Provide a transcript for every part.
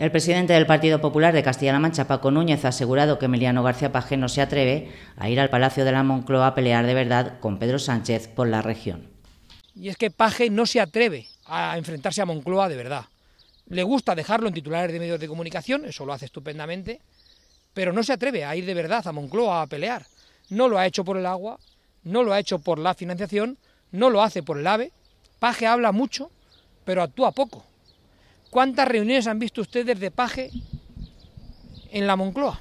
El presidente del Partido Popular de Castilla-La Mancha, Paco Núñez, ha asegurado que Emiliano García Paje no se atreve a ir al Palacio de la Moncloa a pelear de verdad con Pedro Sánchez por la región. Y es que Paje no se atreve a enfrentarse a Moncloa de verdad. Le gusta dejarlo en titulares de medios de comunicación, eso lo hace estupendamente, pero no se atreve a ir de verdad a Moncloa a pelear. No lo ha hecho por el agua, no lo ha hecho por la financiación, no lo hace por el AVE. Paje habla mucho, pero actúa poco. ¿Cuántas reuniones han visto ustedes de paje en la Moncloa?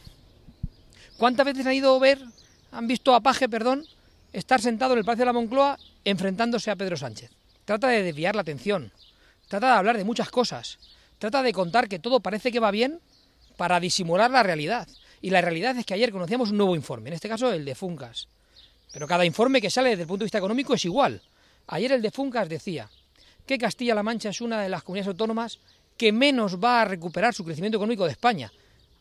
¿Cuántas veces han ido a ver, han visto a paje, perdón, estar sentado en el Palacio de la Moncloa enfrentándose a Pedro Sánchez? Trata de desviar la atención, trata de hablar de muchas cosas, trata de contar que todo parece que va bien para disimular la realidad. Y la realidad es que ayer conocíamos un nuevo informe, en este caso el de Funcas. Pero cada informe que sale desde el punto de vista económico es igual. Ayer el de Funcas decía que Castilla-La Mancha es una de las comunidades autónomas que menos va a recuperar su crecimiento económico de España.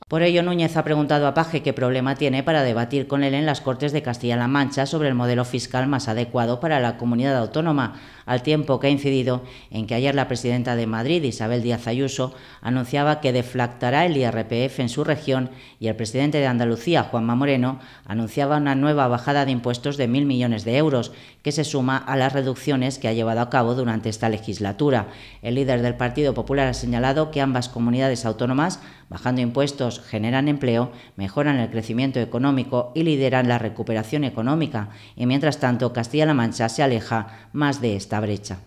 Por ello, Núñez ha preguntado a Paje qué problema tiene para debatir con él en las Cortes de Castilla-La Mancha sobre el modelo fiscal más adecuado para la comunidad autónoma, al tiempo que ha incidido en que ayer la presidenta de Madrid, Isabel Díaz Ayuso, anunciaba que deflactará el IRPF en su región y el presidente de Andalucía, Juanma Moreno, anunciaba una nueva bajada de impuestos de mil millones de euros, que se suma a las reducciones que ha llevado a cabo durante esta legislatura. El líder del Partido Popular ha señalado que ambas comunidades autónomas, bajando impuestos generan empleo, mejoran el crecimiento económico y lideran la recuperación económica, y mientras tanto Castilla-La Mancha se aleja más de esta brecha.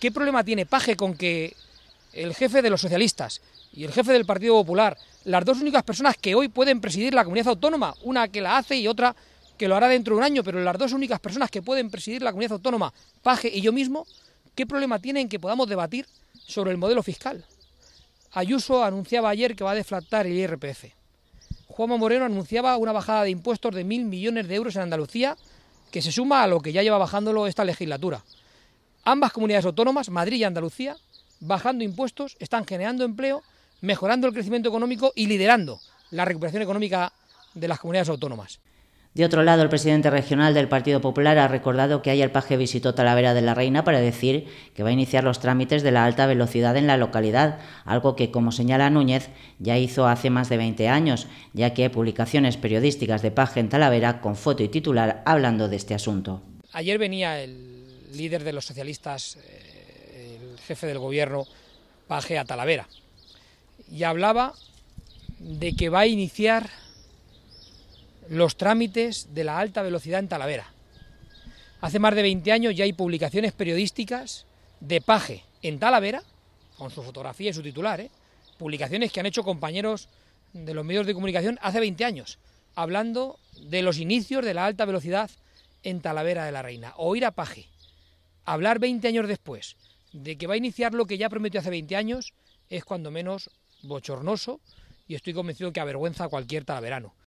¿Qué problema tiene Paje con que el jefe de los socialistas y el jefe del Partido Popular, las dos únicas personas que hoy pueden presidir la comunidad autónoma, una que la hace y otra que lo hará dentro de un año, pero las dos únicas personas que pueden presidir la comunidad autónoma, Paje y yo mismo, ¿qué problema tienen que podamos debatir sobre el modelo fiscal? Ayuso anunciaba ayer que va a deflactar el IRPF. Juanma Moreno anunciaba una bajada de impuestos de mil millones de euros en Andalucía, que se suma a lo que ya lleva bajándolo esta legislatura. Ambas comunidades autónomas, Madrid y Andalucía, bajando impuestos, están generando empleo, mejorando el crecimiento económico y liderando la recuperación económica de las comunidades autónomas. De otro lado, el presidente regional del Partido Popular ha recordado que ayer Paje visitó Talavera de la Reina para decir que va a iniciar los trámites de la alta velocidad en la localidad, algo que, como señala Núñez, ya hizo hace más de 20 años, ya que hay publicaciones periodísticas de Paje en Talavera con foto y titular hablando de este asunto. Ayer venía el líder de los socialistas, eh, el jefe del gobierno, Paje a Talavera, y hablaba de que va a iniciar los trámites de la alta velocidad en Talavera. Hace más de 20 años ya hay publicaciones periodísticas de paje en Talavera, con su fotografía y su titular, ¿eh? publicaciones que han hecho compañeros de los medios de comunicación hace 20 años, hablando de los inicios de la alta velocidad en Talavera de la Reina. Oír a paje, hablar 20 años después de que va a iniciar lo que ya prometió hace 20 años, es cuando menos bochornoso y estoy convencido que avergüenza a cualquier talaverano.